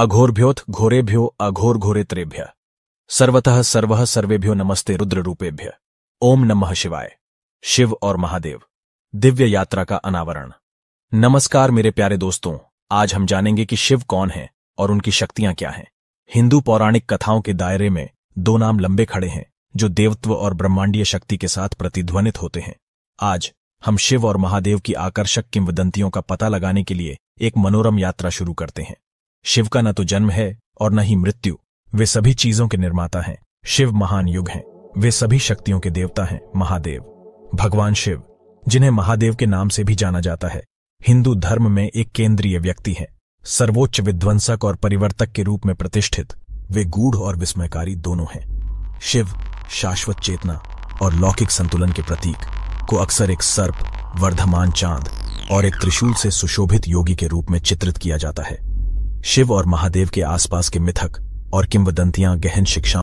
अघोरभ्योथ घोरेभ्यो अघोर घोरे त्रेभ्य सर्वतः सर्व सर्वेभ्यो नमस्ते रुद्र रूपेभ्य ओम नमः शिवाय शिव और महादेव दिव्य यात्रा का अनावरण नमस्कार मेरे प्यारे दोस्तों आज हम जानेंगे कि शिव कौन है और उनकी शक्तियां क्या हैं हिंदू पौराणिक कथाओं के दायरे में दो नाम लंबे खड़े हैं जो देवत्व और ब्रह्मांडीय शक्ति के साथ प्रतिध्वनित होते हैं आज हम शिव और महादेव की आकर्षक किंवदंतियों का पता लगाने के लिए एक मनोरम यात्रा शुरू करते हैं शिव का न तो जन्म है और न ही मृत्यु वे सभी चीजों के निर्माता हैं शिव महान युग हैं वे सभी शक्तियों के देवता हैं महादेव भगवान शिव जिन्हें महादेव के नाम से भी जाना जाता है हिंदू धर्म में एक केंद्रीय व्यक्ति हैं सर्वोच्च विध्वंसक और परिवर्तक के रूप में प्रतिष्ठित वे गूढ़ और विस्मयकारी दोनों हैं शिव शाश्वत चेतना और लौकिक संतुलन के प्रतीक को अक्सर एक सर्प वर्धमान चांद और एक त्रिशूल से सुशोभित योगी के रूप में चित्रित किया जाता है शिव और महादेव के आसपास के मिथक और किंवदंतियां गहन शिक्षा